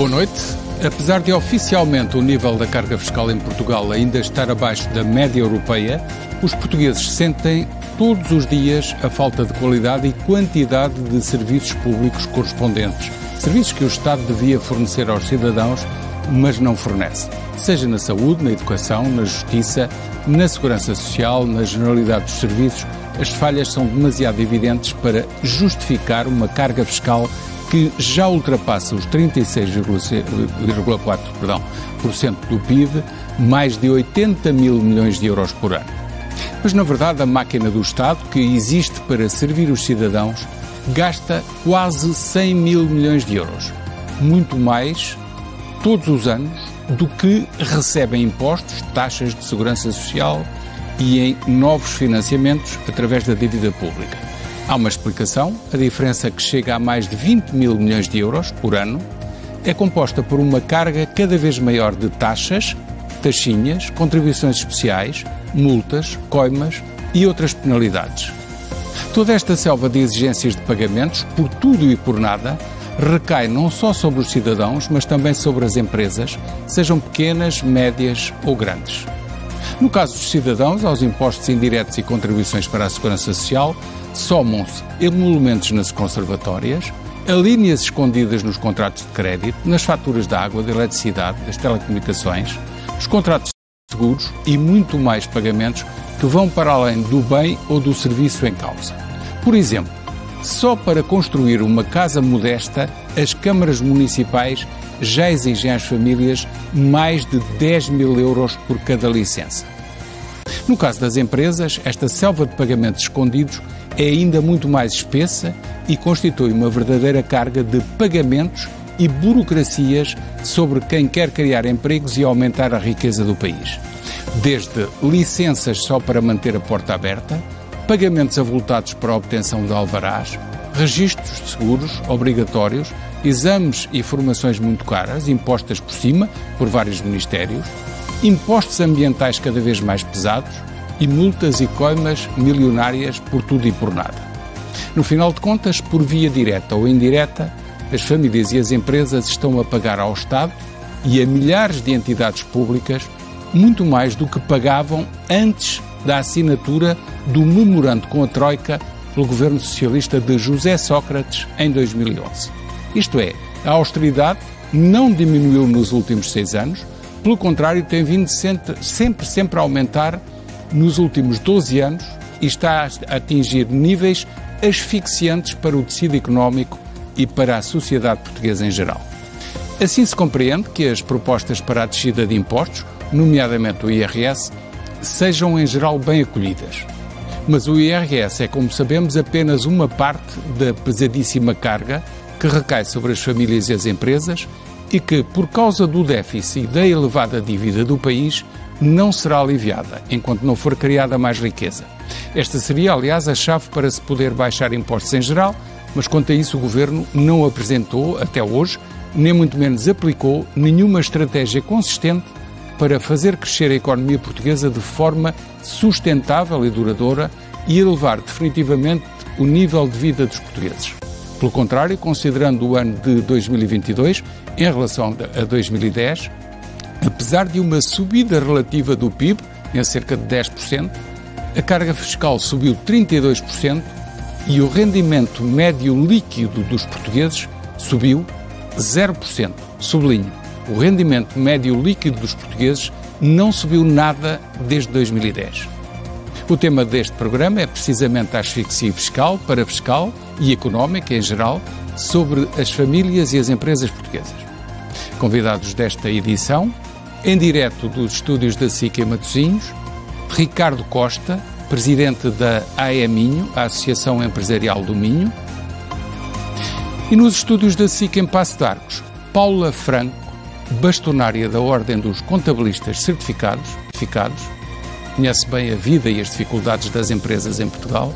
Boa noite. Apesar de oficialmente o nível da carga fiscal em Portugal ainda estar abaixo da média europeia, os portugueses sentem todos os dias a falta de qualidade e quantidade de serviços públicos correspondentes. Serviços que o Estado devia fornecer aos cidadãos, mas não fornece. Seja na saúde, na educação, na justiça, na segurança social, na generalidade dos serviços, as falhas são demasiado evidentes para justificar uma carga fiscal que já ultrapassa os 36,4% do PIB, mais de 80 mil milhões de euros por ano. Mas, na verdade, a máquina do Estado, que existe para servir os cidadãos, gasta quase 100 mil milhões de euros. Muito mais, todos os anos, do que recebem impostos, taxas de segurança social e em novos financiamentos através da dívida pública. Há uma explicação. A diferença que chega a mais de 20 mil milhões de euros por ano é composta por uma carga cada vez maior de taxas, taxinhas, contribuições especiais, multas, coimas e outras penalidades. Toda esta selva de exigências de pagamentos, por tudo e por nada, recai não só sobre os cidadãos, mas também sobre as empresas, sejam pequenas, médias ou grandes. No caso dos cidadãos, aos impostos indiretos e contribuições para a segurança social, somam-se emolumentos nas conservatórias, alíneas escondidas nos contratos de crédito, nas faturas da água, da eletricidade, das telecomunicações, os contratos de seguros e muito mais pagamentos que vão para além do bem ou do serviço em causa. Por exemplo, só para construir uma casa modesta, as câmaras municipais já exigem às famílias mais de 10 mil euros por cada licença. No caso das empresas, esta selva de pagamentos escondidos é ainda muito mais espessa e constitui uma verdadeira carga de pagamentos e burocracias sobre quem quer criar empregos e aumentar a riqueza do país. Desde licenças só para manter a porta aberta, pagamentos avultados para a obtenção de alvarás, registros de seguros obrigatórios, exames e formações muito caras, impostas por cima por vários ministérios, impostos ambientais cada vez mais pesados e multas e coimas milionárias por tudo e por nada. No final de contas, por via direta ou indireta, as famílias e as empresas estão a pagar ao Estado e a milhares de entidades públicas muito mais do que pagavam antes da assinatura do memorando com a Troika pelo governo socialista de José Sócrates em 2011. Isto é, a austeridade não diminuiu nos últimos seis anos, pelo contrário, tem vindo sempre, sempre a aumentar nos últimos 12 anos e está a atingir níveis asfixiantes para o tecido económico e para a sociedade portuguesa em geral. Assim se compreende que as propostas para a descida de impostos, nomeadamente o IRS, sejam em geral bem acolhidas. Mas o IRS é, como sabemos, apenas uma parte da pesadíssima carga que recai sobre as famílias e as empresas e que, por causa do déficit e da elevada dívida do país, não será aliviada enquanto não for criada mais riqueza. Esta seria, aliás, a chave para se poder baixar impostos em geral, mas quanto a isso o governo não apresentou até hoje, nem muito menos aplicou nenhuma estratégia consistente para fazer crescer a economia portuguesa de forma sustentável e duradoura e elevar definitivamente o nível de vida dos portugueses. Pelo contrário, considerando o ano de 2022 em relação a 2010, apesar de uma subida relativa do PIB em cerca de 10%, a carga fiscal subiu 32% e o rendimento médio líquido dos portugueses subiu 0%. Sublinho, o rendimento médio líquido dos portugueses não subiu nada desde 2010. O tema deste programa é precisamente a asfixia fiscal para fiscal e económica em geral sobre as famílias e as empresas portuguesas. Convidados desta edição, em direto dos estúdios da SIC em Matosinhos, Ricardo Costa, presidente da AE Minho, a Associação Empresarial do Minho, e nos estúdios da SIC em Passo de Arcos, Paula Franco, bastonária da Ordem dos Contabilistas Certificados, certificados conhece bem a vida e as dificuldades das empresas em Portugal,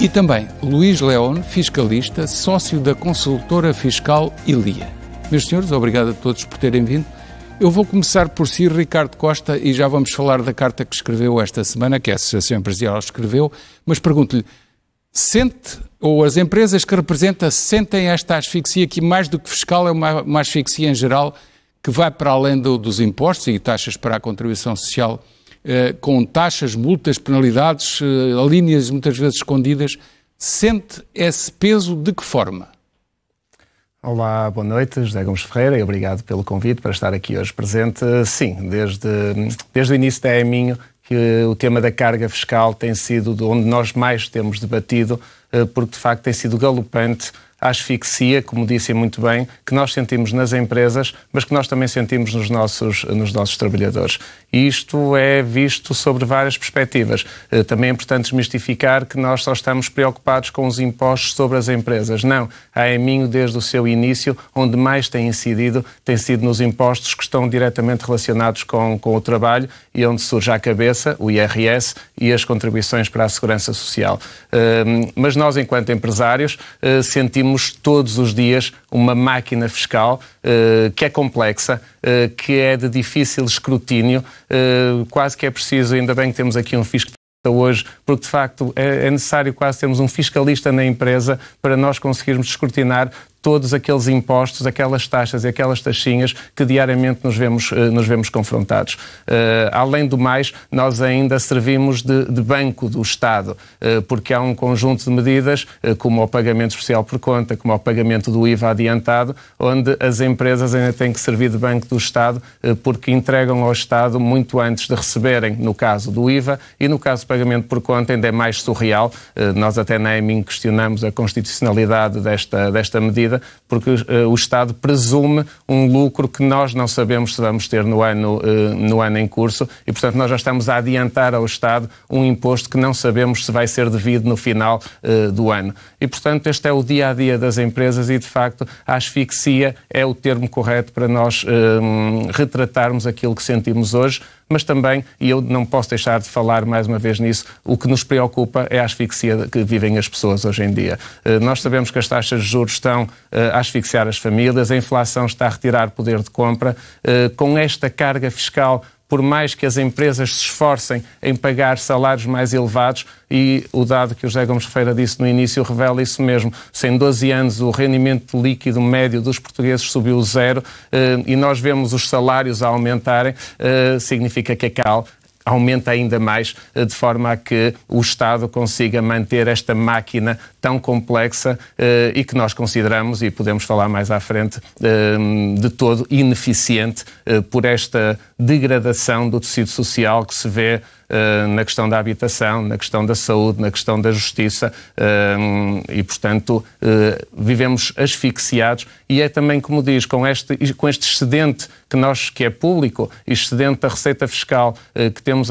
e também Luís Leone, fiscalista, sócio da consultora fiscal Ilia. Meus senhores, obrigado a todos por terem vindo. Eu vou começar por si, Ricardo Costa, e já vamos falar da carta que escreveu esta semana, que a Associação Empresarial escreveu, mas pergunto-lhe, sente, ou as empresas que representa, sentem esta asfixia, que mais do que fiscal é uma, uma asfixia em geral, que vai para além do, dos impostos e taxas para a contribuição social, eh, com taxas, multas, penalidades, eh, linhas muitas vezes escondidas. Sente esse peso de que forma? Olá, boa noite, José Gomes Ferreira, e obrigado pelo convite para estar aqui hoje presente. Sim, desde, desde o início da EMINHO que o tema da carga fiscal tem sido onde nós mais temos debatido, eh, porque de facto tem sido galopante asfixia, como disse muito bem, que nós sentimos nas empresas, mas que nós também sentimos nos nossos, nos nossos trabalhadores. E isto é visto sobre várias perspectivas. Eh, também é importante desmistificar que nós só estamos preocupados com os impostos sobre as empresas. Não. A EMINHO, desde o seu início, onde mais tem incidido, tem sido nos impostos que estão diretamente relacionados com, com o trabalho e onde surge à cabeça o IRS e as contribuições para a Segurança Social. Ehm, mas nós, enquanto empresários, eh, sentimos todos os dias uma máquina fiscal uh, que é complexa, uh, que é de difícil escrutínio, uh, quase que é preciso, ainda bem que temos aqui um fisco hoje, porque de facto é, é, necessário quase termos um fiscalista na empresa para nós conseguirmos escrutinar todos aqueles impostos, aquelas taxas e aquelas taxinhas que diariamente nos vemos, eh, nos vemos confrontados. Eh, além do mais, nós ainda servimos de, de banco do Estado, eh, porque há um conjunto de medidas, como o pagamento especial por conta, como o pagamento do IVA adiantado, onde as empresas ainda têm que servir de banco do Estado, porque entregam ao Estado muito antes de receberem, no caso do IVA, e no caso do pagamento por conta ainda é mais surreal. nós até na EMIN questionamos a constitucionalidade desta, desta medida, porque uh, o Estado presume um lucro que nós não sabemos se vamos ter no ano, uh, no ano em curso e, portanto, nós já estamos a adiantar ao Estado um imposto que não sabemos se vai ser devido no final uh, do ano. E, portanto, este é o dia a dia das empresas e, de facto, a asfixia é o termo correto para nós retratarmos aquilo que sentimos hoje mas também, e eu não posso deixar de falar mais uma vez nisso, o que nos preocupa é a asfixia que vivem as pessoas hoje em dia. Eh, nós sabemos que as taxas de juros estão eh, a asfixiar as famílias, a inflação está a retirar poder de compra. Eh, com esta carga fiscal por mais que as empresas se esforcem em pagar salários mais elevados, e o dado que o José Gomes Ferreira disse no início revela isso mesmo. Sem 12 anos, o rendimento líquido médio dos portugueses subiu zero eh, e nós vemos os salários a aumentarem, eh, significa que a CAL aumenta ainda mais, eh, de forma a que o Estado consiga manter esta máquina tão complexa e que nós consideramos, e podemos falar mais à frente, de todo ineficiente por esta degradação do tecido social que se vê uh, na questão da habitação, na questão da saúde, na questão da justiça uh, e, portanto, uh, vivemos asfixiados e é também, como diz, com este, com este excedente que nós, que é público, excedente da receita fiscal que, temos,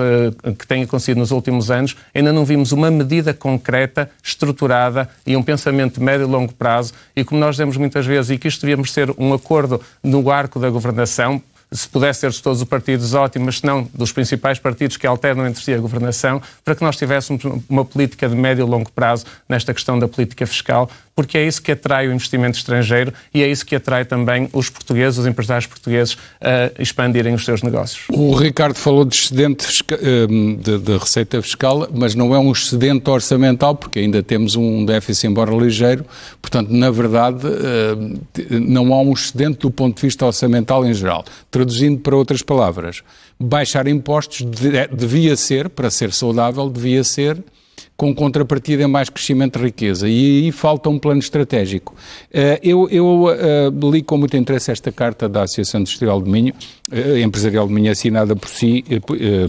que tem acontecido nos últimos anos, ainda não vimos uma medida concreta, estruturada e um pensamento de médio e longo prazo e, como nós dizemos muitas vezes, e que isto devíamos ser um acordo no arco da governação, se pudesse ser de todos os partidos, ótimo, mas se não, dos principais partidos que alternam entre si a governação, para que nós tivéssemos uma política de médio e longo prazo nesta questão da política fiscal, porque é isso que atrai o investimento estrangeiro e é isso que atrai também os portugueses, os empresários portugueses, a expandirem os seus negócios. O Ricardo falou de excedente eh, de, de receita fiscal, mas não é um excedente orçamental, porque ainda temos um déficit, embora ligeiro, portanto, na verdade, eh, não há um excedente do ponto de vista orçamental em geral. Traduzindo para outras palavras, baixar impostos devia ser, para ser saudável, devia ser com contrapartida em mais crescimento de riqueza. E aí falta um plano estratégico. Eh, eu, eu eh, li com muito interesse esta carta da Associação Industrial de Minho, eh, Empresarial de Minho, assinada por si,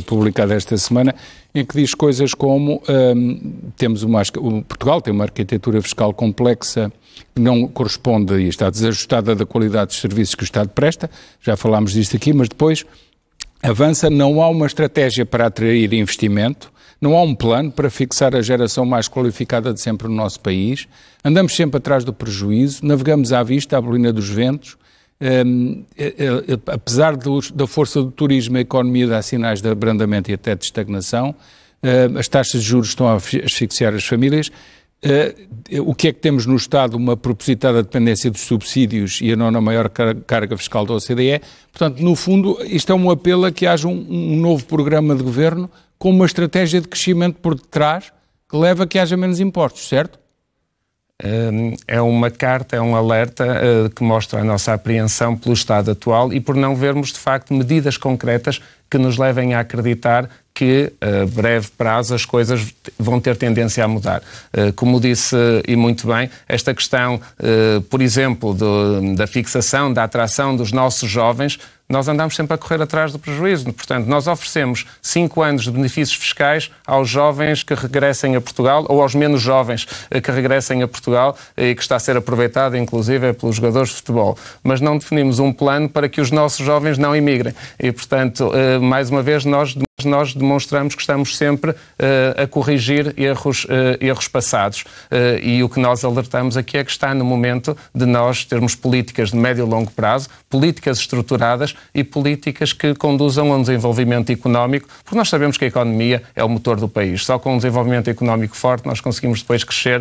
publicada esta semana, em que diz coisas como ehm, temos uma, Portugal tem uma arquitetura fiscal complexa que não corresponde e está desajustada da qualidade dos serviços que o Estado presta, já falámos disto aqui, mas depois avança, não há uma estratégia para atrair investimento, não há um plano para fixar a geração mais qualificada de sempre no nosso país. Andamos sempre atrás do prejuízo, navegamos à vista, à bolina dos ventos. Um, eh, eh, eh, apesar da força do turismo, a economia dá sinais de abrandamento e até de estagnação. Um, as taxas de juros estão a asfixiar as famílias. Uh, o que é que temos no Estado? Uma propositada dependência dos subsídios e a nona maior car carga fiscal da OCDE. Portanto, no fundo, isto é um apelo a que haja um, um novo programa de governo com uma estratégia de crescimento por detrás que leva a que haja menos impostos, certo? Hum, é uma carta, é um alerta eh, que mostra a nossa apreensão pelo estado atual e por não vermos, de facto, medidas concretas que nos levem a acreditar que a eh, breve prazo as coisas vão ter tendência a mudar. Eh, como disse e muito bem, esta questão, por exemplo, do, da fixação, da atração dos nossos jovens nós andamos sempre a correr atrás do prejuízo. Portanto, nós oferecemos cinco anos de benefícios fiscais aos jovens que regressem a Portugal ou aos menos jovens eh, que regressem a Portugal eh, e que está a ser aproveitado, inclusive, é pelos jogadores de futebol. Mas não definimos um plano para que os nossos jovens não imigrem. E, portanto, eh, mais uma vez, nós nós demonstramos que estamos sempre uh, a corrigir erros, uh, erros passados. Uh, e o que nós alertamos aqui é que está no momento de nós termos políticas de médio e longo prazo, políticas estruturadas e políticas que conduzam a um desenvolvimento económico, porque nós sabemos que a economia é o motor do país. Só com um desenvolvimento económico forte nós conseguimos depois crescer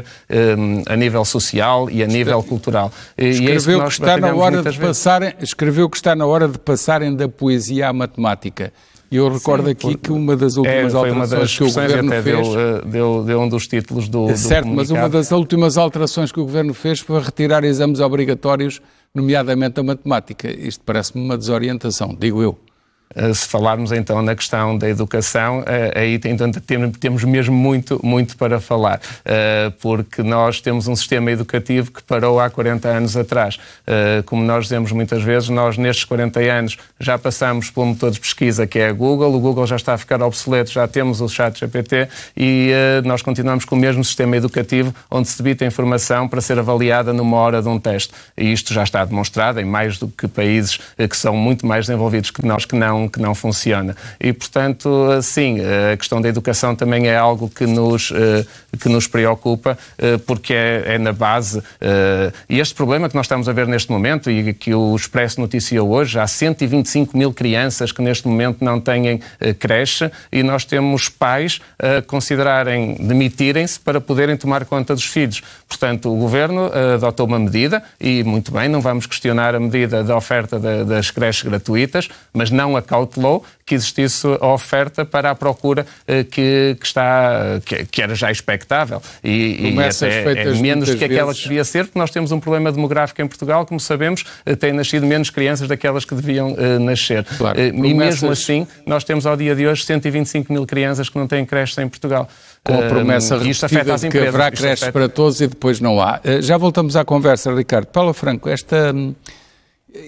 um, eh, a nível social e a nível Escre... cultural. Escreveu que, que está na hora de passarem, escreveu que está na hora de passarem da poesia à matemática. Eu recordo Sim, aqui que uma das últimas é, alterações que o governo até fez deu, eh, deu, deu, um dos títulos do, é certo, do mas uma das últimas alterações que o governo fez foi retirar exames obrigatórios, nomeadamente a matemática. Isto parece-me uma desorientação, digo eu. Eh, se falarmos então na questão da educação, eh, aí então, temos mesmo muito, muito para falar, eh, porque nós temos um sistema educativo que parou há 40 anos atrás. Como nós dizemos muitas vezes, nós nestes 40 anos já passamos pelo motor de pesquisa que é a Google, o Google já está a ficar obsoleto, já temos o chat GPT e nós continuamos com o mesmo sistema educativo onde se debita a informação para ser avaliada numa hora de um teste. E isto já está demonstrado em mais do que países que são muito mais desenvolvidos que nós, que não que não funciona. E, portanto, sim, a questão da educação também é algo que nos, eh, que nos preocupa, eh, porque é, é na base. Eh, e este problema que nós estamos a ver neste momento e que o Expresso noticiou hoje, há 125 mil crianças que neste momento não têm creche e nós temos pais a considerarem demitirem-se para poderem tomar conta dos filhos. Portanto, o governo adotou uma medida e, muito bem, não vamos questionar a medida da oferta das creches gratuitas, mas não a cautelou que existisse a oferta para a procura eh, que, que está, que, que, era já expectável. E, e até, é menos do que aquela vezes. que devia ser, porque nós temos um problema demográfico em Portugal, como sabemos, eh, têm nascido menos crianças daquelas que deviam uh, nascer. Claro, e mesmo assim, nós temos ao dia de hoje 125 mil crianças que não têm creches em Portugal. Com a promessa uh, isto afeta as que haverá creches afeta... para todos e depois não há. Já voltamos à conversa, Ricardo. Paula Franco, esta... Hum,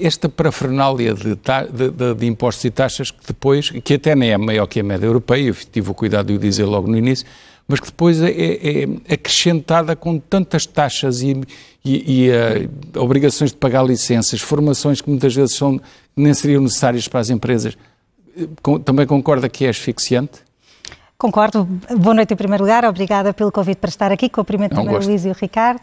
esta parafernália de, de, de, de, impostos e taxas que depois, que até nem é maior que a média europeia, eu tive o cuidado de o dizer logo no início, mas que depois é, é, é acrescentada com tantas taxas e, e, e eh, obrigações de pagar licenças, formações que muitas vezes são, nem seriam necessárias para as empresas. Eh, com, também concorda que é asfixiante? Concordo. Boa noite em primeiro lugar. Obrigada pelo convite para estar aqui. Cumprimento Não também o Luís e o Ricardo.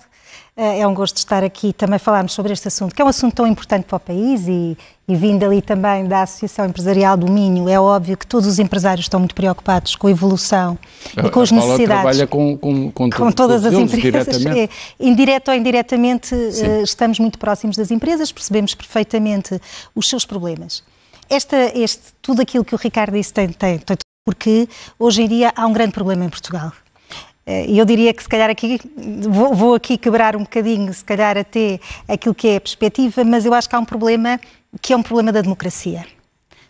Eh, é um gosto estar aqui também falarmos sobre este assunto, que é um assunto tão importante para o país e, e vindo ali também da Associação Empresarial do Minho, é óbvio que todos os empresários estão muito preocupados com a evolução e com as Paula necessidades. trabalha com, com, com, com todas as empresas. É, indireto ou indiretamente, eh, estamos muito próximos das empresas, percebemos perfeitamente os seus problemas. Esta, este, tudo aquilo que o Ricardo disse tem, tem, tem porque hoje em dia há um grande problema em Portugal eh, e eu diria que se calhar aqui, vou, vou aqui quebrar um bocadinho, se calhar até aquilo que é a perspectiva, mas eu acho que há um problema que é um problema da democracia.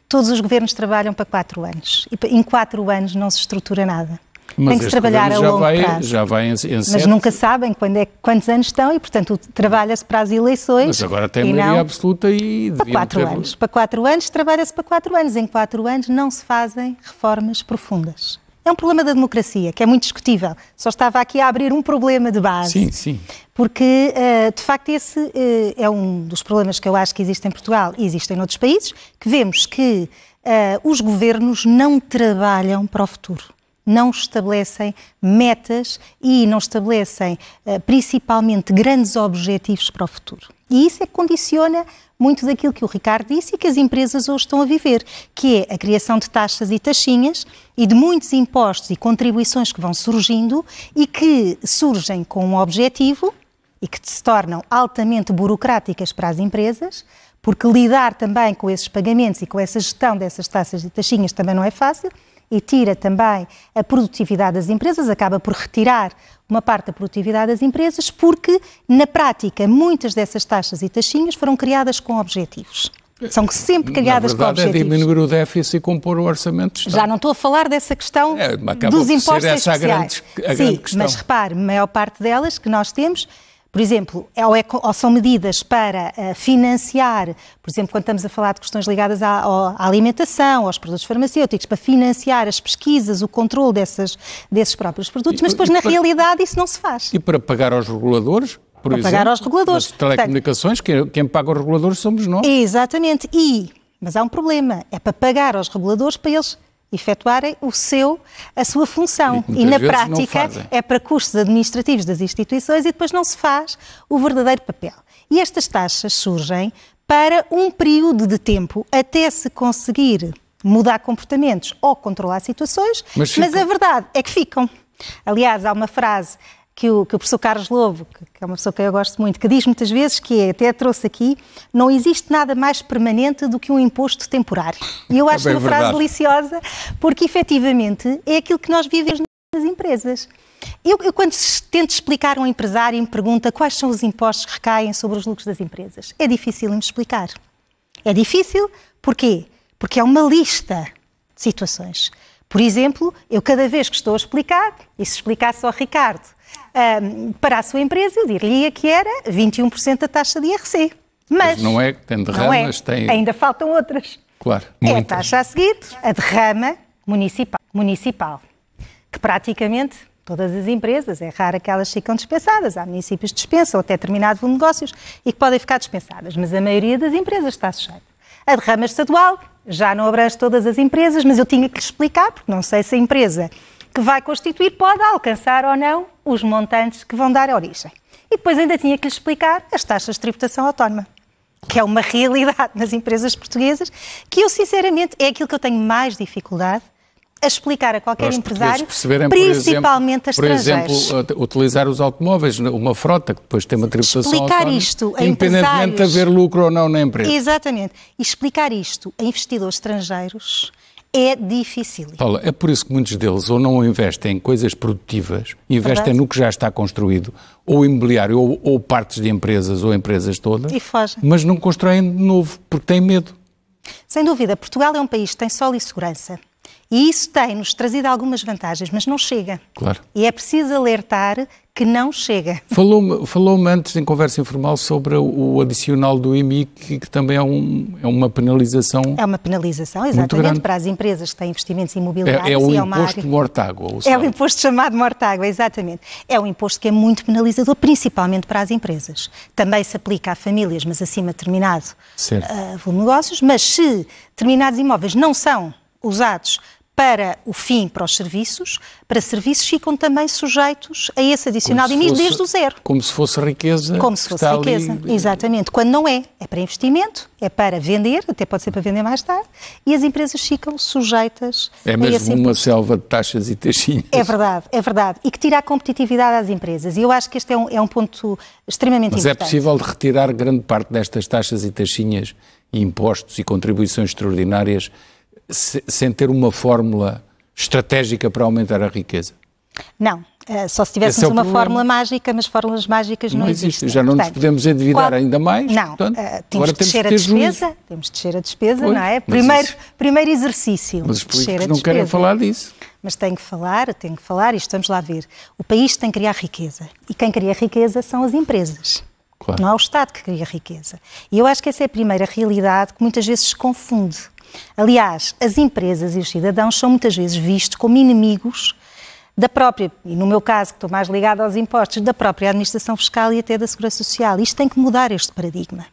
Todos os governos trabalham para quatro anos e em quatro anos não se estrutura nada. Mas tem que se trabalhar a longo vai, prazo. Já vai em, em Mas nunca sabem quando é, quantos anos estão e, portanto, trabalha-se para as eleições. Mas agora tem maioria não... absoluta e... Para quatro ter... anos. Para quatro anos, trabalha-se para quatro anos. Em quatro anos não se fazem reformas profundas. É um problema da democracia, que é muito discutível. Só estava aqui a abrir um problema de base. Sim, sim. Porque, eh, de facto, esse eh, é um dos problemas que eu acho que existe em Portugal e existem noutros países, que vemos que eh, os governos não trabalham para o futuro não estabelecem metas e não estabelecem principalmente grandes objetivos para o futuro. E isso é que condiciona muito daquilo que o Ricardo disse e que as empresas hoje estão a viver, que é a criação de taxas e taxinhas e de muitos impostos e contribuições que vão surgindo e que surgem com um objetivo e que se tornam altamente burocráticas para as empresas, porque lidar também com esses pagamentos e com essa gestão dessas taxas e taxinhas também não é fácil, e tira também a produtividade das empresas, acaba por retirar uma parte da produtividade das empresas, porque, na prática, muitas dessas taxas e taxinhas foram criadas com objetivos. São sempre criadas Na verdade, com é objetivos. é diminuir o déficit e compor o orçamento Já não estou a falar dessa questão é, dos impostos ser essa especiais. A grande, a Sim, grande questão. mas repare, a maior parte delas que nós temos por exemplo, é ou, são medidas para eh, financiar, por exemplo, quando estamos a falar de questões ligadas à, à alimentação, aos produtos farmacêuticos, para financiar as pesquisas, o controle dessas, desses próprios produtos, e, mas depois, na para, realidade, isso não se faz. E para pagar aos reguladores? Por para exemplo, pagar aos reguladores. telecomunicações, quem paga os reguladores somos nós. Exatamente. E, mas há um problema, é para pagar aos reguladores para eles efetuarem o seu, a sua função. E, e na prática é para custos administrativos das instituições e depois não se faz o verdadeiro papel. E estas taxas surgem para um período de tempo até se conseguir mudar comportamentos ou controlar situações, mas, mas a verdade é que ficam. Aliás, há uma frase que o, que o professor Carlos Lobo, que é uma pessoa que eu gosto muito, que diz muitas vezes, que é, até trouxe aqui, não existe nada mais permanente do que um imposto temporário. E eu é acho é uma verdade. frase deliciosa, porque efetivamente é aquilo que nós vivemos nas empresas. Eu, eu, quando tento explicar a um empresário, me pergunta quais são os impostos que recaem sobre os lucros das empresas. É difícil me explicar. É difícil, porquê? Porque é uma lista de situações. Por exemplo, eu cada vez que estou a explicar, e se explicasse ao Ricardo para a sua empresa, eu diria que era 21% da taxa de IRC. Mas, mas não é, tem derramas, é. tem... Ainda faltam outras. Claro, muitas. É a taxa a seguir, a derrama municipal, municipal, que praticamente todas as empresas, é raro que elas ficam dispensadas, há municípios que dispensam até determinado volume de negócios e que podem ficar dispensadas, mas a maioria das empresas está sujeita. A derrama estadual já não abrange todas as empresas, mas eu tinha que lhe explicar, porque não sei se a empresa que vai constituir pode alcançar ou não os montantes que vão dar origem. E depois ainda tinha que lhe explicar as taxas de tributação autónoma, que é uma realidade nas empresas portuguesas, que eu, sinceramente, é aquilo que eu tenho mais dificuldade a explicar a qualquer empresário, principalmente por exemplo, Por exemplo, eh, utilizar os automóveis, né, uma frota que depois tem uma tributação Explicar autónoma, isto a independentemente de haver lucro ou não na empresa. Exatamente. E explicar isto a investidores estrangeiros é difícil. Paula, é por isso que muitos deles ou não investem em coisas produtivas, investem Verdade. no que já está construído, ou imobiliário, ou, ou, partes de empresas, ou empresas todas, e fogem. mas não constroem de novo, porque têm medo. Sem dúvida, Portugal é um país que tem sol e segurança. E isso tem-nos trazido algumas vantagens, mas não chega. Claro. E é preciso alertar que não chega. Falou-me falou, antes, em conversa informal, sobre o adicional do IMI, que, que também é, um, é, uma penalização. É uma penalização, exatamente, para as empresas que têm investimentos imobiliários. É, é o e é imposto é área... mortágua. É o imposto chamado mortágua, exatamente. É um imposto que é muito penalizador, principalmente para as empresas. Também se aplica a famílias, mas acima de determinado certo. uh, negócios. Mas se determinados imóveis não são usados para o fim, para os serviços, para serviços ficam também sujeitos a esse adicional de fosse, desde o zero. Como se fosse riqueza. Como se fosse riqueza, ali... exatamente. Quando não é, é para investimento, é para vender, até pode ser para vender mais tarde, e as empresas ficam sujeitas é a mesmo uma selva de taxas e taxinhas. É verdade, é verdade. E que tira a competitividade às empresas. E eu acho que este é um, é um ponto extremamente Mas é importante. Mas é possível retirar grande parte destas taxas e taxinhas, e impostos e contribuições extraordinárias sem ter uma fórmula estratégica para aumentar a riqueza? Não. Eh, só se tivéssemos é uma problema. fórmula mágica, mas fórmulas mágicas não, não existem. Já não portanto, nos podemos endividar qual... ainda mais. Não, portanto, uh, temos, de descer a despesa, temos de descer a despesa, não é? Primeiro, isso... primeiro exercício. Mas os políticos não querem falar disso. Mas tenho que falar, tenho que falar e estamos lá a ver. O país tem que criar riqueza. E quem cria riqueza são as empresas. Claro. Não é o Estado que cria riqueza. E eu acho que essa é a primeira realidade que muitas vezes se confunde Aliás, as empresas e os cidadãos são muitas vezes vistos como inimigos da própria, e no meu caso, que estou mais ligado aos impostos, da própria administração fiscal e até da segurança social. Isto tem que mudar este paradigma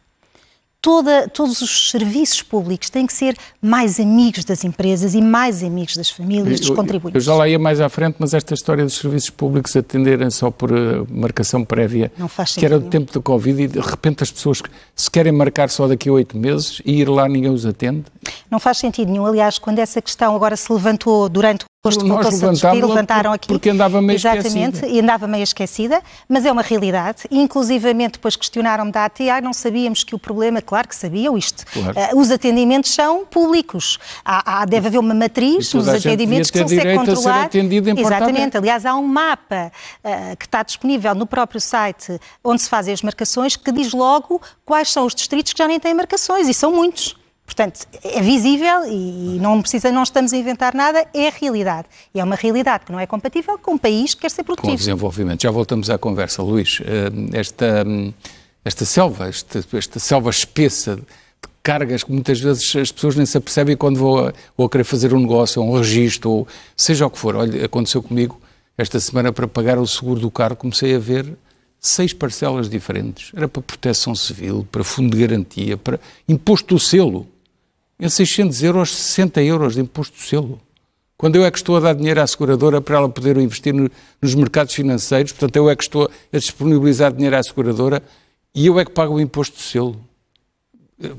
toda, todos os serviços públicos têm que ser mais amigos das empresas e mais amigos das famílias, dos contribuintes. Eu, já lá ia mais à frente, mas esta história dos serviços públicos atenderem só por eh, marcação prévia, que era do tempo do Covid, e de repente as pessoas se querem marcar só daqui a oito meses e ir lá ninguém os atende? Não faz sentido nenhum. Aliás, quando essa questão agora se levantou durante nós levantámos levantaram aqui. Porque andava meio Exatamente, esquecida. e andava meio esquecida, mas é uma realidade. Inclusive, depois questionaram-me da ATI, ah, não sabíamos que o problema, claro que sabiam isto. Claro. Uh, os atendimentos são públicos. Há, há deve haver uma matriz nos atendimentos que são ser controlados. Exatamente, aliás, há um mapa uh, que está disponível no próprio site onde se fazem as marcações que diz logo quais são os distritos que já nem têm marcações, e são muitos. Portanto, é visível e não precisa, não estamos a inventar nada, é a realidade. E é uma realidade que não é compatível com um país que quer ser produtivo. Com o desenvolvimento. Já voltamos à conversa, Luís. Eh, esta, esta selva, esta, esta selva espessa de cargas que muitas vezes as pessoas nem se apercebem quando vão a, a querer fazer um negócio, um registro, ou seja o que for. Olha, aconteceu comigo esta semana para pagar o seguro do carro, comecei a ver seis parcelas diferentes. Era para proteção civil, para fundo de garantia, para imposto do selo em 600 euros, 60 euros de imposto de selo. Quando eu é que estou a dar dinheiro à seguradora para ela poder investir nos mercados financeiros, portanto, eu é que estou a disponibilizar dinheiro à seguradora e eu é que pago o imposto de selo.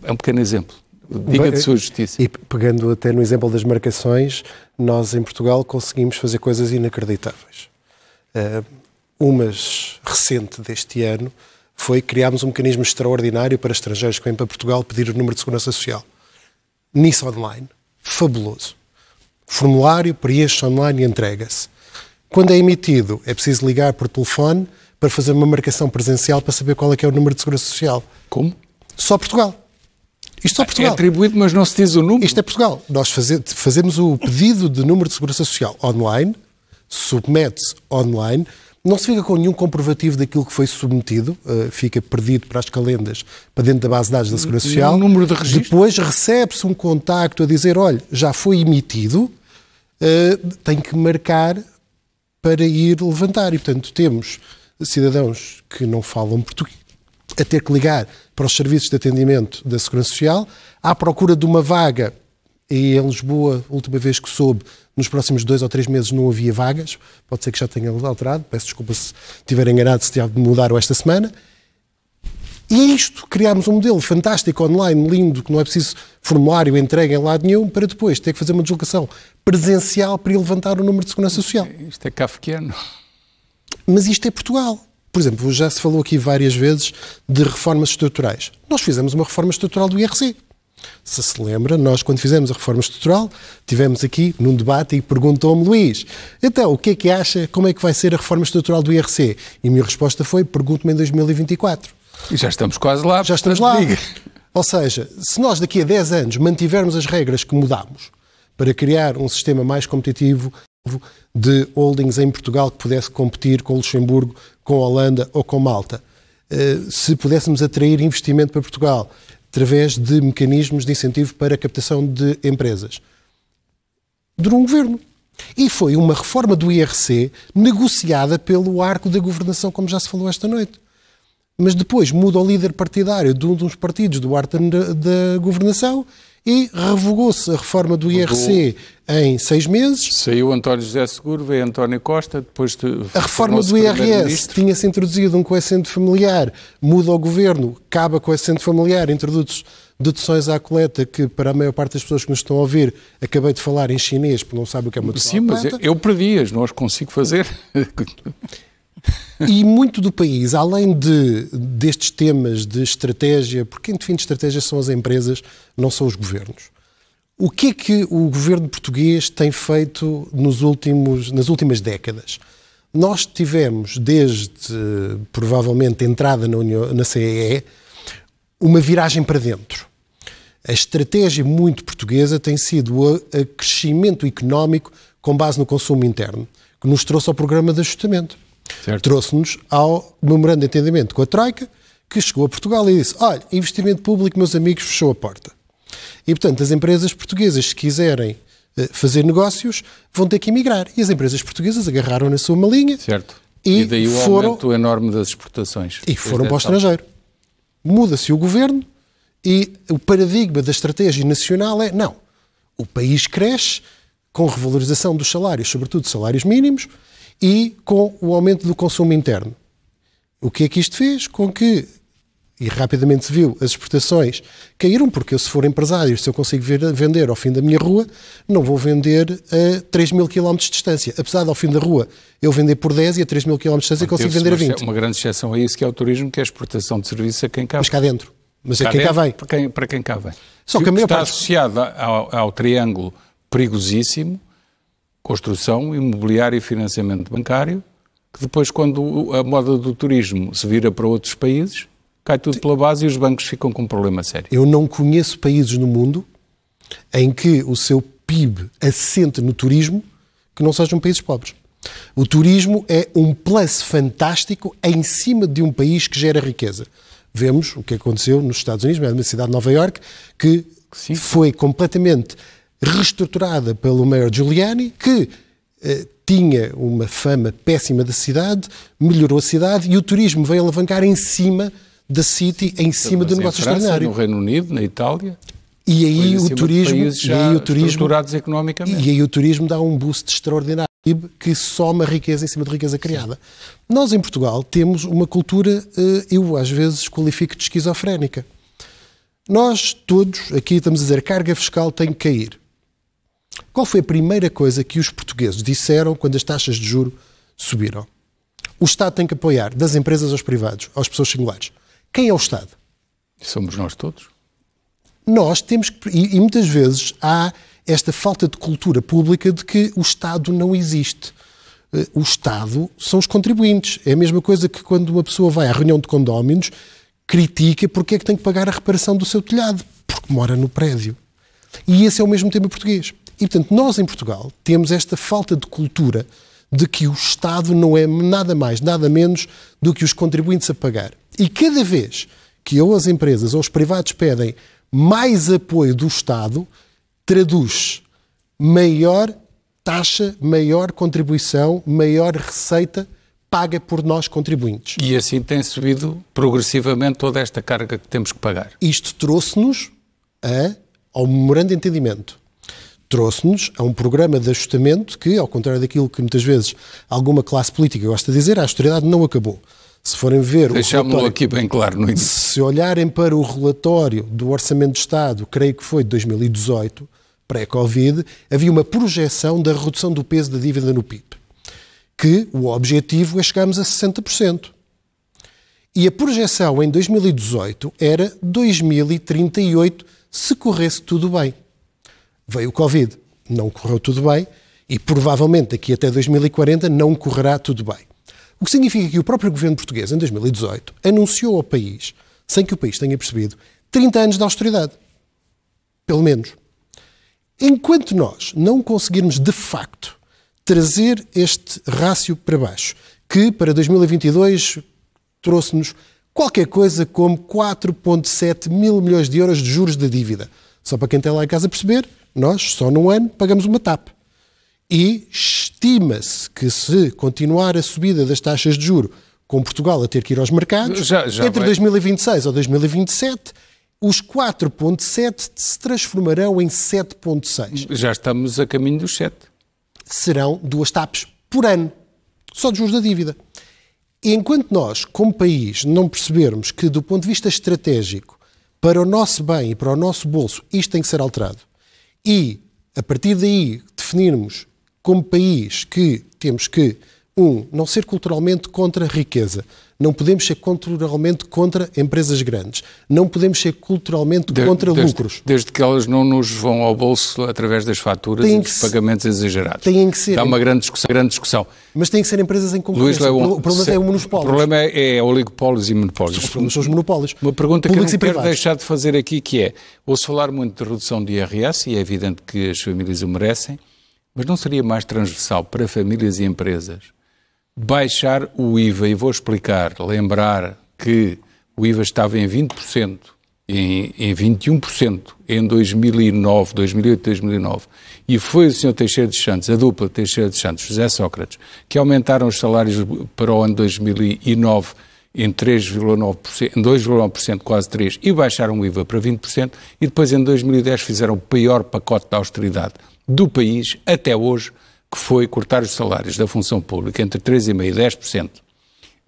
É um pequeno exemplo. Diga de sua justiça. E pegando até no exemplo das marcações, nós em Portugal conseguimos fazer coisas inacreditáveis. Uh, umas recente deste ano foi criarmos um mecanismo extraordinário para estrangeiros que vêm para Portugal pedir o número de segurança social nisso online. Fabuloso. Formulário, preenche online e entrega-se. Quando é emitido, é preciso ligar por telefone para fazer uma marcação presencial para saber qual é que é o número de segurança social. Como? Só Portugal. Isto só ah, é Portugal. É atribuído, mas não se diz o número. Isto é Portugal. Nós fazemos o pedido de número de segurança social online, submete-se online, não se fica com nenhum comprovativo daquilo que foi submetido, uh, fica perdido para as calendas, para dentro da base de dados da Segurança Social. número de registro. Depois recebe-se um contacto a dizer: olha, já foi emitido, uh, tem que marcar para ir levantar. E, portanto, temos cidadãos que não falam português a ter que ligar para os serviços de atendimento da Segurança Social à procura de uma vaga e em Lisboa, a última vez que soube, nos próximos dois ou três meses não havia vagas. Pode ser que já tenha alterado. Peço desculpa se tiver enganado, se mudaram esta semana. E isto, criámos um modelo fantástico online, lindo, que não é preciso formulário, entrega em lado nenhum, para depois ter que fazer uma deslocação presencial para levantar o número de segurança social. Isto é kafkiano. Mas isto é Portugal. Por exemplo, já se falou aqui várias vezes de reformas estruturais. Nós fizemos uma reforma estrutural do IRC. Se se lembra, nós, quando fizemos a reforma estrutural, tivemos aqui num debate e perguntou-me, Luís, então, o que é que acha, como é que vai ser a reforma estrutural do IRC? E a minha resposta foi, pergunto-me em 2024. E já estamos quase lá. Já estamos lá. Diga. Ou seja, se nós daqui a 10 anos mantivermos as regras que mudámos para criar um sistema mais competitivo de holdings em Portugal que pudesse competir com Luxemburgo, com Holanda ou com Malta, eh, se pudéssemos atrair investimento para Portugal, através de mecanismos de incentivo para a captação de empresas. Durou um governo. E foi uma reforma do IRC negociada pelo arco da governação, como já se falou esta noite. Mas depois muda o líder partidário de um dos partidos do arco da governação e revogou-se a reforma do IRC Mudou. em seis meses. Saiu António José Seguro, veio António Costa, depois... De, a reforma do IRS tinha-se introduzido um coeficiente familiar, muda o governo, acaba coeficiente familiar, introduz deduções à coleta que, para a maior parte das pessoas que nos estão a ouvir, acabei de falar em chinês porque não sabe o que é uma Sim, mas eu perdi as as consigo fazer. e muito do país, além de, destes temas de estratégia, porque quem define estratégia são as empresas, não são os governos. O que é que o governo português tem feito nos últimos, nas últimas décadas? Nós tivemos, desde provavelmente a entrada na, União, na CEE, uma viragem para dentro. A estratégia muito portuguesa tem sido o crescimento económico com base no consumo interno, que nos trouxe ao programa de ajustamento. Trouxe-nos ao memorando de entendimento com a Troika, que chegou a Portugal e disse: Olha, investimento público, meus amigos, fechou a porta. E, portanto, as empresas portuguesas, se quiserem eh, fazer negócios, vão ter que emigrar. E as empresas portuguesas agarraram na sua malinha. Certo. E, e daí o foram, aumento enorme das exportações. E foram para o estrangeiro. Muda-se o governo e o paradigma da estratégia nacional é: não, o país cresce com revalorização dos salários, sobretudo salários mínimos, e com o aumento do consumo interno. O que é que isto fez? Com que, e rapidamente se viu, as exportações caíram, porque eu, se for empresário, se eu consigo vender ao fim da minha rua, não vou vender a 3 mil quilómetros de distância. Apesar de, ao fim da rua, eu vender por 10 e a 3 mil quilómetros de distância, consigo vender a 20. Uma grande exceção a isso que é o turismo, que é a exportação de serviços a quem cá Mas cá dentro. Mas cá é quem dentro, cá vem. Para quem, para quem cá vem. Só que a está parte... associada ao, ao triângulo perigosíssimo construção, imobiliário e financiamento bancário, que depois, quando a moda do turismo se vira para outros países, cai tudo pela base e os bancos ficam com um problema sério. Eu não conheço países no mundo em que o seu PIB assente no turismo que não sejam países pobres. O turismo é um plus fantástico em cima de um país que gera riqueza. Vemos o que aconteceu nos Estados Unidos, na cidade de Nova Iorque, que Sim. foi completamente reestruturada pelo Mayor Giuliani, que eh, tinha uma fama péssima da cidade, melhorou a cidade e o turismo veio alavancar em cima da City, em cima do negócio França, extraordinário. No Reino Unido, na Itália. E aí, o turismo, e aí o turismo economicamente. E aí o turismo dá um boost extraordinário que soma riqueza em cima de riqueza criada. Nós em Portugal temos uma cultura, eh, eu às vezes qualifico de esquizofrénica. Nós todos aqui estamos a dizer carga fiscal tem que cair. Qual foi a primeira coisa que os portugueses disseram quando as taxas de juro subiram? O Estado tem que apoiar, das empresas aos privados, às pessoas singulares. Quem é o Estado? Somos nós todos. Nós temos que. E, e muitas vezes há esta falta de cultura pública de que o Estado não existe. Eh, o Estado são os contribuintes. É a mesma coisa que quando uma pessoa vai à reunião de condóminos, critica porque é que tem que pagar a reparação do seu telhado, porque mora no prédio. E esse é o mesmo tema português. E, portanto, nós em Portugal temos esta falta de cultura de que o Estado não é nada mais, nada menos do que os contribuintes a pagar. E cada vez que ou as empresas ou os privados pedem mais apoio do Estado, traduz maior taxa, maior contribuição, maior receita paga por nós contribuintes. E assim tem subido progressivamente toda esta carga que temos que pagar. Isto trouxe-nos ao memorando de entendimento trouxe-nos a um programa de ajustamento que, ao contrário daquilo que muitas vezes alguma classe política gosta de dizer, a austeridade não acabou. Se forem ver. o relatório, aqui bem claro no início. Se olharem para o relatório do Orçamento de Estado, creio que foi de 2018, pré-Covid, havia uma projeção da redução do peso da dívida no PIB, que o objetivo é chegarmos a 60%. E a projeção em 2018 era 2038, se corresse tudo bem. Veio o Covid, não correu tudo bem e provavelmente daqui até 2040 não correrá tudo bem. O que significa que o próprio governo português, em 2018, anunciou ao país, sem que o país tenha percebido, 30 anos de austeridade. Pelo menos. Enquanto nós não conseguirmos, de facto, trazer este rácio para baixo, que para 2022 trouxe-nos qualquer coisa como 4,7 mil milhões de euros de juros da dívida. Só para quem está lá em casa perceber, nós, só num ano, pagamos uma TAP. E estima-se que se continuar a subida das taxas de juro, com Portugal a ter que ir aos mercados, já, já entre vai. 2026 ou 2027, os 4,7 se transformarão em 7,6. Já estamos a caminho dos 7. Serão duas TAPs por ano, só de juros da dívida. enquanto nós, como país, não percebermos que, do ponto de vista estratégico, para o nosso bem e para o nosso bolso, isto tem que ser alterado. E, a partir daí, definirmos como país que temos que um, não ser culturalmente contra a riqueza. Não podemos ser culturalmente contra empresas grandes. Não podemos ser culturalmente de, contra desde, lucros. Desde que elas não nos vão ao bolso através das faturas e dos pagamentos exagerados. Tem que ser. Dá uma grande discussão. Grande discussão. Mas têm que ser empresas em concorrência. Luís Leon, o problema se, é o monopólio. O problema é, é oligopólios e monopólios. Os problemas são os monopólios. Uma pergunta Públicos que eu não quero deixar de fazer aqui, que é, ouço falar muito de redução de IRS, e é evidente que as famílias o merecem, mas não seria mais transversal para famílias e empresas baixar o IVA, e vou explicar, lembrar que o IVA estava em 20%, em, em 21% em 2009, 2008, 2009, e foi o Sr. Teixeira de Santos, a dupla Teixeira de Santos, José Sócrates, que aumentaram os salários para o ano 2009 em 3,9%, 2,9%, quase 3%, e baixaram o IVA para 20%, e depois em 2010 fizeram o pior pacote de austeridade do país até hoje, que foi cortar os salários da função pública entre 3,5% e 10%,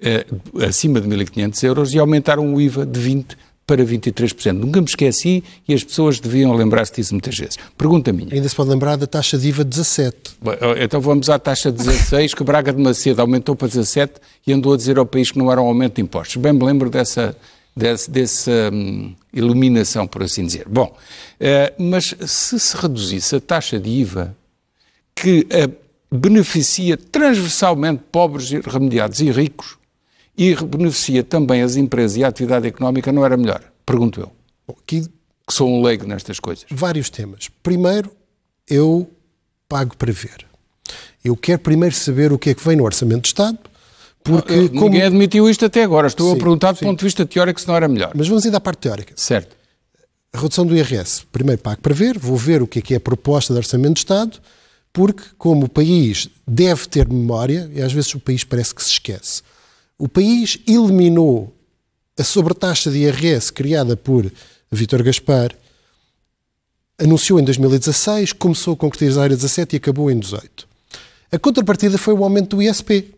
eh, acima de 1.500 euros, e aumentaram o IVA de 20% para 23%. Nunca me esqueci e as pessoas deviam lembrar-se disso muitas vezes. Pergunta minha. Ainda se pode lembrar da taxa de IVA 17. então vamos à taxa 16, que Braga de Macedo aumentou para 17 e andou a dizer ao país que não era um aumento de impostos. Bem me lembro dessa, dessa, hum, iluminação, por assim dizer. Bom, uh, mas se se reduzisse a taxa de IVA que beneficia transversalmente pobres remediados e ricos e beneficia também as empresas e a atividade económica, não era melhor? Pergunto eu. Bom, aqui que sou um leigo nestas coisas. Vários temas. Primeiro, eu pago para ver. Eu quero primeiro saber o que é que vem no Orçamento de Estado, porque... Ah, como... Ninguém admitiu isto até agora. Estou sim, a perguntar do sim. ponto de vista teórico se não era melhor. Mas vamos ainda à parte teórica. Certo. A redução do IRS. Primeiro pago para ver, vou ver o que é que é a proposta do Orçamento de Estado, porque, como o país deve ter memória, e às vezes o país parece que se esquece, o país eliminou a sobretaxa de IRS criada por Vítor Gaspar, anunciou em 2016, começou a concretizar em 17 e acabou em 18. A contrapartida foi o aumento do ISP.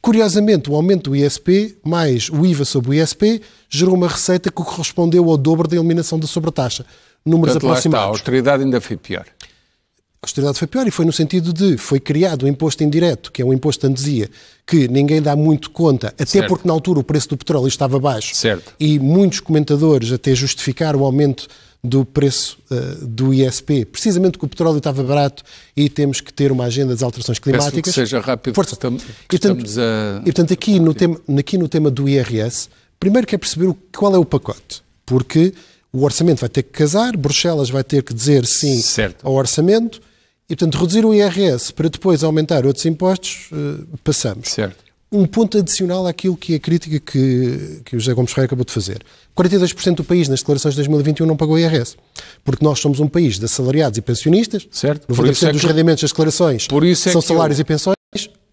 Curiosamente, o aumento do ISP mais o IVA sobre o ISP gerou uma receita que correspondeu ao dobro da eliminação da sobretaxa. Números Portanto, aproximados. Lá está, a austeridade ainda foi pior a austeridade foi pior e foi no sentido de foi criado o um imposto indireto, que é um imposto de andesia, que ninguém dá muito conta, até certo. porque na altura o preço do petróleo estava baixo. Certo. E muitos comentadores até justificaram o aumento do preço uh, do ISP, precisamente porque o petróleo estava barato e temos que ter uma agenda das alterações climáticas. que seja rápido, Força. Que estamos, e, portanto, a... e, portanto, aqui, no tema, aqui no tema do IRS, primeiro que é perceber qual é o pacote, porque o orçamento vai ter que casar, Bruxelas vai ter que dizer sim certo. ao orçamento, e, portanto, reduzir o IRS para depois aumentar outros impostos, eh, passamos. Certo. Um ponto adicional àquilo que é a crítica que, que o José Gomes Ferreira acabou de fazer. 42% do país nas declarações de 2021 não pagou IRS. Porque nós somos um país de assalariados e pensionistas. Certo. 90% é dos que... rendimentos das declarações é são salários eu... e pensões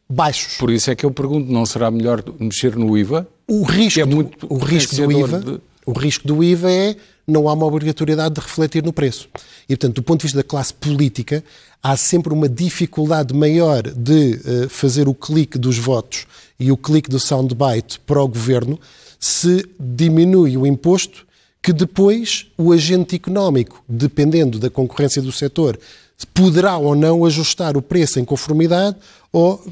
baixos. Por isso é que eu pergunto, não será melhor mexer no IVA? O risco, é muito, o risco do IVA... De o risco do IVA é não há uma obrigatoriedade de refletir no preço. E, portanto, do ponto de vista da classe política, há sempre uma dificuldade maior de uh, fazer o clique dos votos e o clique do soundbite para o governo se diminui o imposto que depois o agente económico, dependendo da concorrência do setor, poderá ou não ajustar o preço em conformidade ou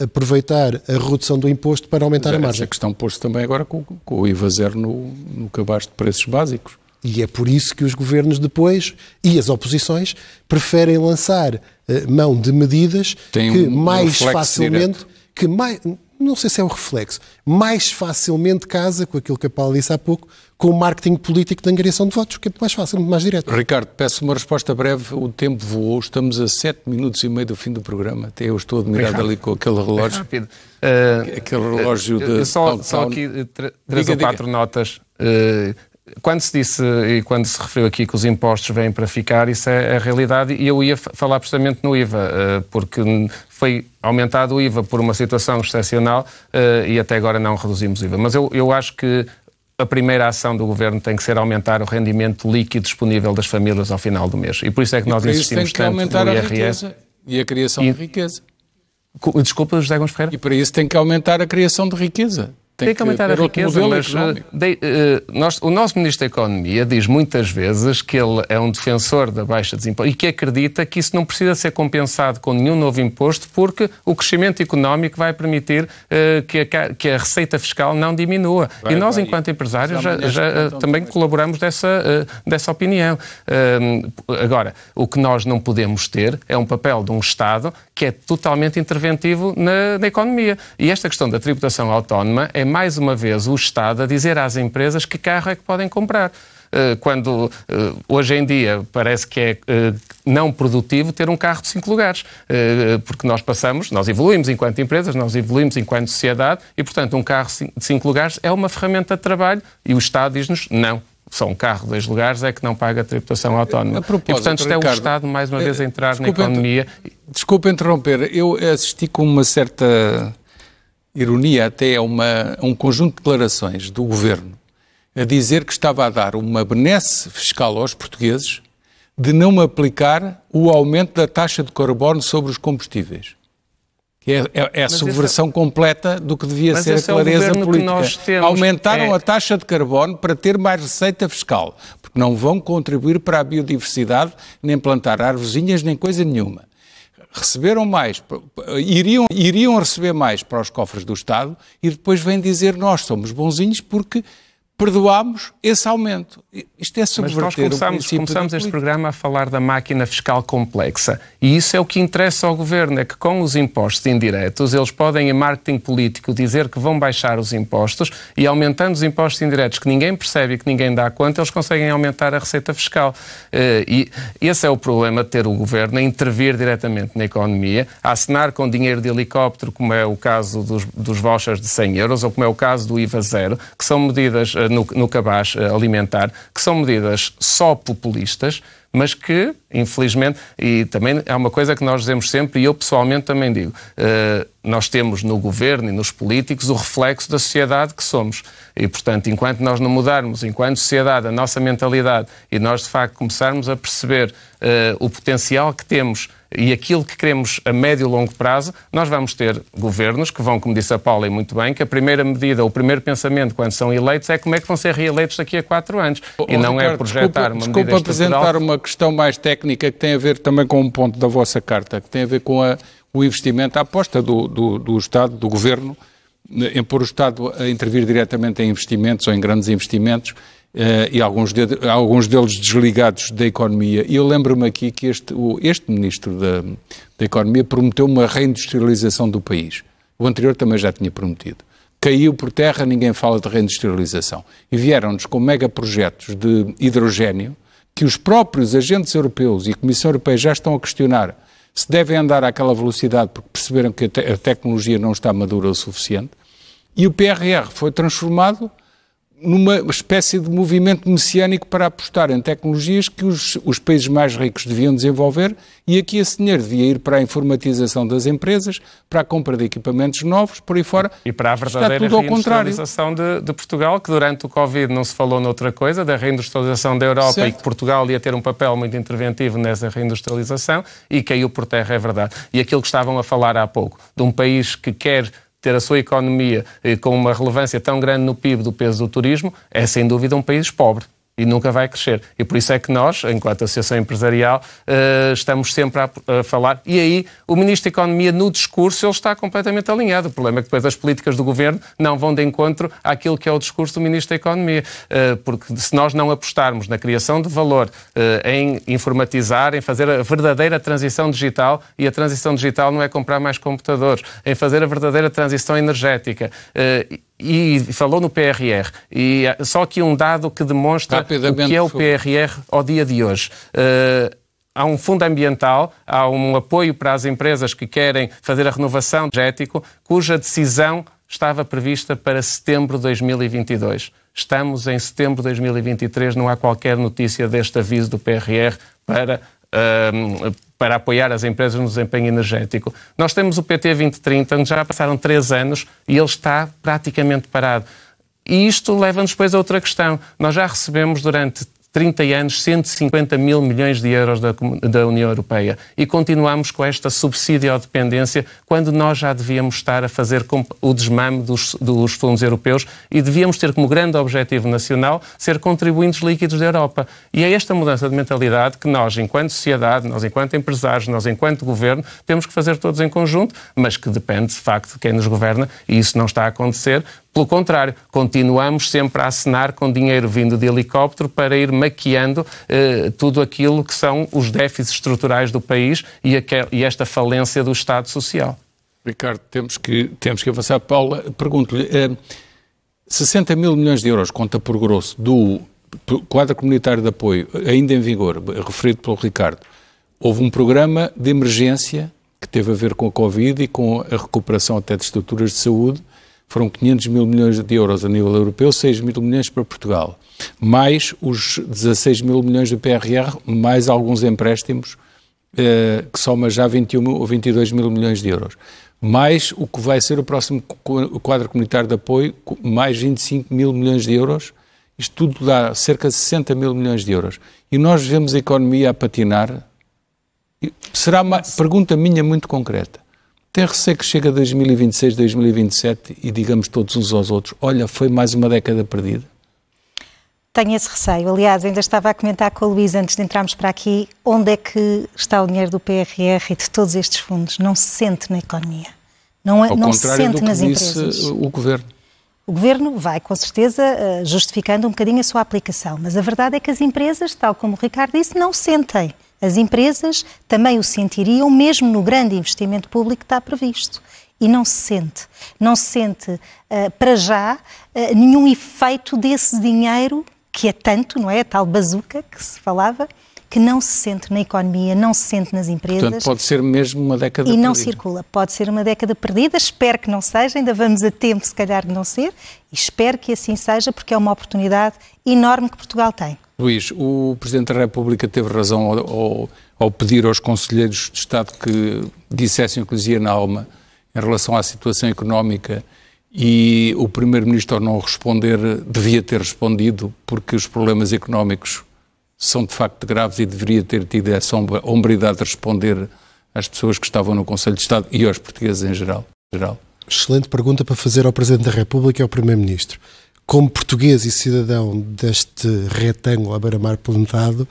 aproveitar a redução do imposto para aumentar a margem. Essa questão posto também agora com, com o IVA zero no, no cabaz de preços básicos. E é por isso que os governos depois e as oposições preferem lançar eh, mão de medidas Tem que um mais facilmente direto. que mais não sei se é um reflexo, mais facilmente casa com aquilo que a Paula disse há pouco, com o marketing político da angariação de votos, que é muito mais fácil, muito mais direto. Ricardo, peço uma resposta breve, o tempo voou, estamos a 7 minutos e meio do fim do programa, até eu estou admirado ali com aquele relógio. É rápido. Eh, aquele relógio uh, de. Só, só aqui eh, três diga, ou quatro diga. notas. Uh, quando se disse e quando se referiu aqui que os impostos vêm para ficar, isso é a realidade e eu ia falar precisamente no IVA, eh, porque foi aumentado o IVA por uma situação excepcional eh, e até agora não reduzimos o IVA. Mas eu, eu acho que a primeira ação do governo tem que ser aumentar o rendimento líquido disponível das famílias ao final do mês. E por isso é que nós insistimos isso tem que aumentar no IRS. A riqueza e a criação e... de riqueza. Desculpa, José Gomes Ferreira. E para isso tem que aumentar a criação de riqueza tem, tem que aumentar a riqueza, mas eh, de, uh, nós, o nosso Ministro da Economia diz muitas vezes que ele é um defensor da baixa desemprego e que acredita que isso não precisa ser compensado com nenhum novo imposto porque o crescimento económico vai permitir uh, que, a, que, a, receita fiscal não diminua. Vai, e nós, vai, enquanto empresários, é já, já também então, colaboramos dessa, uh, dessa opinião. Ehm, agora, o que nós não podemos ter é um papel de um Estado que é totalmente interventivo na, na economia. E esta questão da tributação autónoma é mais uma vez, o Estado a dizer às empresas que carro é que podem comprar eh, quando eh, hoje em dia parece que é eh, não produtivo ter um carro de cinco lugares, porque nós passamos, nós evoluímos enquanto empresas, nós evoluímos enquanto sociedade e, portanto, um carro de cinco lugares é uma ferramenta de trabalho e o Estado diz-nos não. Só um carro de dois lugares é que não paga a tributação autónoma. A e, portanto, isto é o Estado, mais uma vez, a entrar na economia. Desculpe interromper. Eu assisti com uma certa ironia até é uma, um conjunto de declarações do governo a dizer que estava a dar uma benesse fiscal aos portugueses de não aplicar o aumento da taxa de carbono sobre os combustíveis. Que é, é, é a subversão é... completa do que devia Mas ser a é clareza política. Temos... Aumentaram é a taxa de carbono para ter mais receita fiscal, porque não vão contribuir para a biodiversidade, nem plantar arvozinhas, nem coisa nenhuma receberam mais, iriam, iriam receber mais para os cofres do Estado e depois vêm dizer nós somos bonzinhos porque perdoámos esse aumento. Isto é subverter Mas nós começámos, começámos este programa a falar da máquina fiscal complexa e isso é o que interessa ao Governo, é que com os impostos indiretos eles podem, em marketing político, dizer que vão baixar os impostos e aumentando os impostos indiretos que ninguém percebe e que ninguém dá conta, eles conseguem aumentar a receita fiscal. Eh, e esse é o problema de ter o Governo a intervir diretamente na economia, a assinar com dinheiro de helicóptero, como é o caso dos, dos vouchers de 100 euros ou como é o caso do IVA zero, que são medidas eh, no, no cabaz eh, alimentar, que são medidas só populistas, mas que, infelizmente, e também é uma coisa que nós dizemos sempre, e eu pessoalmente também digo, eh, nós temos no governo e nos políticos o reflexo da sociedade que somos. E, portanto, enquanto nós não mudarmos, enquanto sociedade, a nossa mentalidade, e nós de facto começarmos a perceber eh, o potencial que temos e aquilo que queremos a médio e longo prazo, nós vamos ter governos que vão, como disse a Paula e muito bem, que a primeira medida, o primeiro pensamento quando são eleitos é como é que vão ser reeleitos daqui a quatro anos. e oh, oh, não é Ricardo, é projetar desculpa, uma desculpa medida Desculpa apresentar uma questão mais técnica que tem a ver também com um ponto da vossa carta, que tem a ver com a, o investimento, a aposta do, do, do Estado, do Governo, em pôr o Estado a intervir diretamente em investimentos ou em grandes investimentos eh, e alguns, de, alguns deles desligados da economia. E eu lembro-me aqui que este, o, este ministro da, da Economia prometeu uma reindustrialização do país. O anterior também já tinha prometido. Caiu por terra, ninguém fala de reindustrialização. E vieram-nos com megaprojetos de hidrogênio que os próprios agentes europeus e a Comissão Europeia já estão a questionar se devem andar àquela velocidade porque perceberam que a, te a tecnologia não está madura o suficiente. E o PRR foi transformado numa espécie de movimento messiânico para apostar em tecnologias que os, os, países mais ricos deviam desenvolver e aqui esse dinheiro devia ir para a informatização das empresas, para a compra de equipamentos novos, por aí fora. E para a verdadeira reindustrialização de, de, Portugal, que durante o Covid não se falou noutra coisa, da reindustrialização da Europa certo. e que Portugal ia ter um papel muito interventivo nessa reindustrialização e caiu por terra, é verdade. E aquilo que estavam a falar há pouco, de um país que quer ter a sua economia eh, com uma relevância tão grande no PIB do peso do turismo, é sem dúvida um país pobre e nunca vai crescer. E por isso é que nós, enquanto Associação Empresarial, eh, estamos sempre a falar. E aí, o Ministro da Economia, no discurso, ele está completamente alinhado. O problema é que depois as políticas do Governo não vão de encontro àquilo que é o discurso do Ministro da Economia. Eh, porque se nós não apostarmos na criação de valor, eh, em informatizar, em fazer a verdadeira transição digital, e a transição digital não é comprar mais computadores, em fazer a verdadeira transição energética e falou no PRR. E eh, só aqui um dado que demonstra o que é o PRR ao dia de hoje. Uh, há um fundo ambiental, há um apoio para as empresas que querem fazer a renovação energética, cuja decisão estava prevista para setembro de 2022. Estamos em setembro de 2023, não há qualquer notícia deste aviso do PRR para, uh, para apoiar as empresas no desempenho energético. Nós temos o PT 2030, onde já passaram três anos e ele está praticamente parado. E isto leva-nos depois a outra questão. Nós já recebemos durante 30 anos, 150 mil milhões de euros da, da União Europeia. E continuamos com esta subsídio à dependência quando nós já devíamos estar a fazer o desmame dos, dos fundos europeus e devíamos ter como grande objetivo nacional ser contribuintes líquidos da Europa. E é esta mudança de mentalidade que nós, enquanto sociedade, nós enquanto empresários, nós enquanto governo, temos que fazer todos em conjunto, mas que depende de facto de quem nos governa e isso não está a acontecer, pelo contrário, continuamos sempre a assinar com dinheiro vindo de helicóptero para ir maquiando eh, tudo aquilo que são os déficits estruturais do país e, aquel, e esta falência do Estado Social. Ricardo, temos que, temos que avançar. Paula, pergunto-lhe: eh, 60 mil milhões de euros, conta por grosso, do quadro comunitário de apoio, ainda em vigor, referido pelo Ricardo, houve um programa de emergência que teve a ver com a Covid e com a recuperação até de estruturas de saúde foram 500 mil milhões de euros a nível europeu, 6 mil milhões para Portugal, mais os 16 mil milhões do PRR, mais alguns empréstimos, eh, que soma já 21 ou 22 mil milhões de euros, mais o que vai ser o próximo quadro comunitário de apoio, mais 25 mil milhões de euros, isto tudo dá cerca de 60 mil milhões de euros. E nós vemos a economia a patinar. Será uma pergunta minha muito concreta. Tem receio que chega 2026, 2027 e digamos todos uns aos outros: olha, foi mais uma década perdida? Tenho esse receio. Aliás, ainda estava a comentar com a Luísa antes de entrarmos para aqui: onde é que está o dinheiro do PRR e de todos estes fundos? Não se sente na economia. Não, é- Ao não se sente do que nas disse empresas. O governo. O governo vai, com certeza, eh, justificando um bocadinho a sua aplicação, mas a verdade é que as empresas, tal como o Ricardo disse, não sentem. As empresas também o sentiriam, mesmo no grande investimento público que está previsto. E não se sente. Não se sente, eh, para já, eh, nenhum efeito desse dinheiro, que é tanto, não é? A tal bazuca que se falava, que não se sente na economia, não se sente nas empresas. Portanto, pode ser mesmo uma década perdida. E não circula. Pode ser uma década perdida, espero que não seja, ainda vamos a tempo, se calhar, de não ser, e espero que assim seja, porque é uma oportunidade enorme que Portugal tem. Luís, o Presidente da República teve razão ao, ao, pedir aos conselheiros de Estado que dissessem o que dizia na alma em relação à situação económica e o Primeiro-Ministro, ao não responder, devia ter respondido, porque os problemas económicos são de facto graves e deveria ter tido essa hombridade de responder às pessoas que estavam no Conselho de Estado e aos portugueses em geral. geral. Excelente pergunta para fazer ao Presidente da República e ao Primeiro-Ministro como português e cidadão deste retângulo à beira-mar plantado,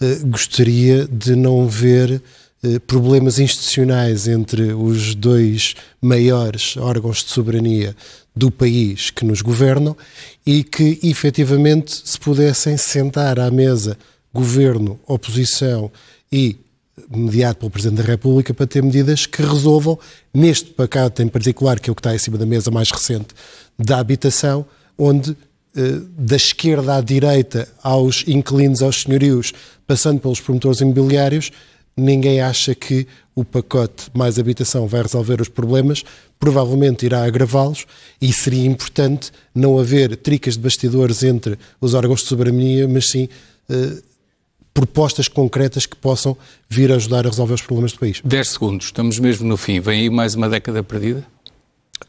eh, gostaria de não ver eh, problemas institucionais entre os dois maiores órgãos de soberania do país que nos governam e que efetivamente se pudessem sentar à mesa governo, oposição e mediado pelo Presidente da República para ter medidas que resolvam, neste pacote em particular, que é o que está em cima da mesa mais recente da habitação, onde eh, da esquerda à direita aos inquilinos, aos senhorios, passando pelos promotores imobiliários, ninguém acha que o pacote mais habitação vai resolver os problemas, provavelmente irá agravá-los e seria importante não haver tricas de bastidores entre os órgãos de soberania, mas sim eh, propostas concretas que possam vir a ajudar a resolver os problemas do país. 10 segundos, estamos mesmo no fim. Vem aí mais uma década perdida?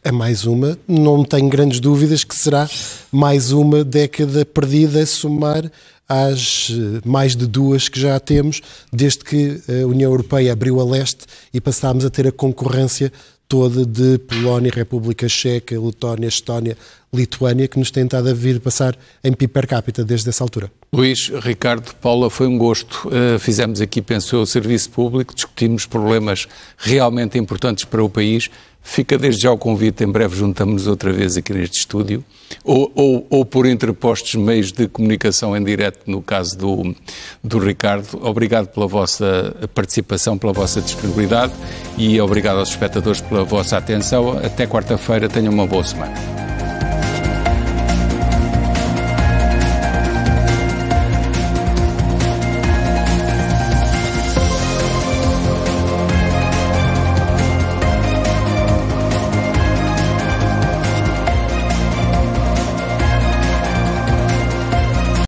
É mais uma, não tenho grandes dúvidas que será mais uma década perdida a somar às eh, mais de duas que já temos, desde que eh, a União Europeia abriu a leste e passámos a ter a concorrência toda de Polónia, República Checa, Letónia, Estónia, Lituânia, que nos tem estado a vir passar em PIB per capita desde essa altura. Luís, Ricardo, Paula, foi um gosto. Uh, fizemos aqui, pensou, o serviço público, discutimos problemas realmente importantes para o país Fica desde já o convite, em breve juntamos-nos outra vez aqui neste estúdio, ou, ou, ou, por entrepostos meios de comunicação em direto, no caso do, do Ricardo. Obrigado pela vossa participação, pela vossa disponibilidade e obrigado aos espectadores pela vossa atenção. Até quarta-feira, tenham uma boa semana.